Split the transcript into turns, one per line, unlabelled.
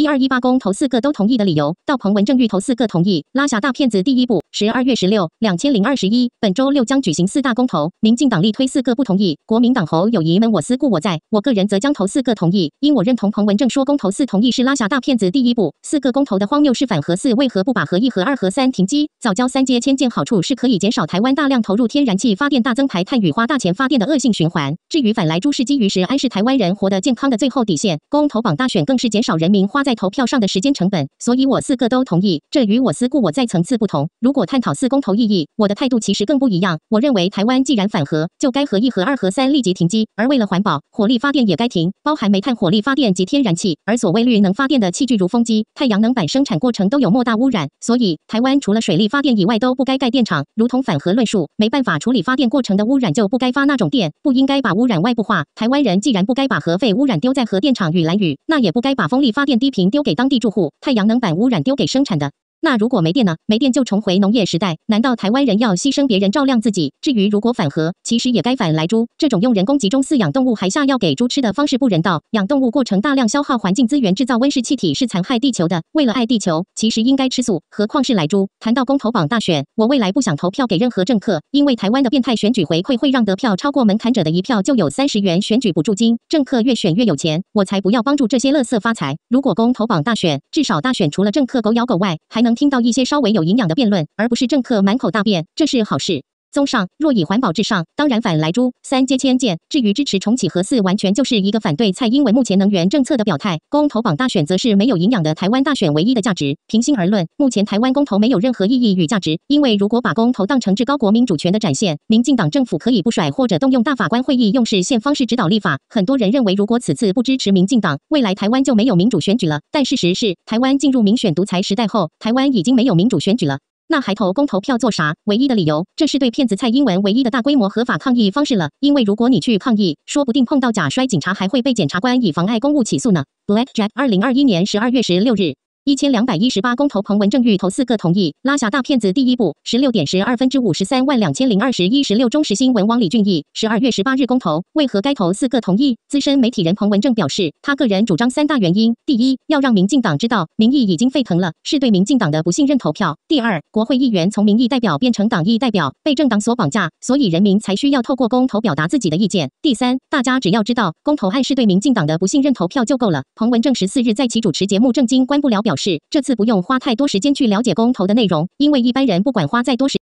一二一八公投四个都同意的理由，到彭文正欲投四个同意，拉下大骗子第一步。十二月十六，两千零二十一，本周六将举行四大公投。民进党力推四个不同意，国民党侯友谊们我思故我在，我个人则将投四个同意，因我认同彭文正说公投四同意是拉下大骗子第一步。四个公投的荒谬是反核四为何不把核一核二核三停机？早交三阶迁建好处是可以减少台湾大量投入天然气发电，大增排碳与花大钱发电的恶性循环。至于反来猪是基于石安是台湾人活得健康的最后底线。公投榜大选更是减少人民花。在投票上的时间成本，所以我四个都同意。这与我思故我在层次不同。如果探讨四公投意义，我的态度其实更不一样。我认为台湾既然反核，就该核一核二核三立即停机，而为了环保，火力发电也该停，包含煤炭火力发电及天然气。而所谓绿能发电的器具，如风机、太阳能板，生产过程都有莫大污染。所以，台湾除了水力发电以外，都不该盖电厂。如同反核论述，没办法处理发电过程的污染，就不该发那种电。不应该把污染外部化。台湾人既然不该把核废污染丢在核电厂与蓝宇，那也不该把风力发电低 p 丢给当地住户，太阳能板污染丢给生产的。那如果没电呢？没电就重回农业时代？难道台湾人要牺牲别人照亮自己？至于如果反核，其实也该反来猪。这种用人工集中饲养动物，还下药给猪吃的，方式不人道。养动物过程大量消耗环境资源，制造温室气体，是残害地球的。为了爱地球，其实应该吃素。何况是来猪。谈到公投榜大选，我未来不想投票给任何政客，因为台湾的变态选举回馈会让得票超过门槛者的一票就有三十元选举补助金，政客越选越有钱，我才不要帮助这些乐色发财。如果公投榜大选，至少大选除了政客狗咬狗外，还能。能听到一些稍微有营养的辩论，而不是政客满口大便，这是好事。综上，若以环保至上，当然反来诛三接千件。至于支持重启核四，完全就是一个反对蔡英文目前能源政策的表态。公投榜大选，则是没有营养的台湾大选唯一的价值。平心而论，目前台湾公投没有任何意义与价值，因为如果把公投当成至高国民主权的展现，民进党政府可以不甩或者动用大法官会议用事现方式指导立法。很多人认为，如果此次不支持民进党，未来台湾就没有民主选举了。但事实是，台湾进入民选独裁时代后，台湾已经没有民主选举了。那还投公投票做啥？唯一的理由，这是对骗子蔡英文唯一的大规模合法抗议方式了。因为如果你去抗议，说不定碰到假摔警察，还会被检察官以妨碍公务起诉呢。Blackjack，二零二一年十二月十六日。一千两百一十八公投，彭文正欲投四个同意，拉下大骗子第一步。十六点十二分之五十三万两千零二十一十六，中时新闻王李俊毅十二月十八日公投，为何该投四个同意？资深媒体人彭文正表示，他个人主张三大原因：第一，要让民进党知道民意已经沸腾了，是对民进党的不信任投票；第二，国会议员从民意代表变成党意代表，被政党所绑架，所以人民才需要透过公投表达自己的意见；第三，大家只要知道公投案是对民进党的不信任投票就够了。彭文正十四日在其主持节目《正经》关不了》表。是，这次不用花太多时间去了解公投的内容，因为一般人不管花再多时。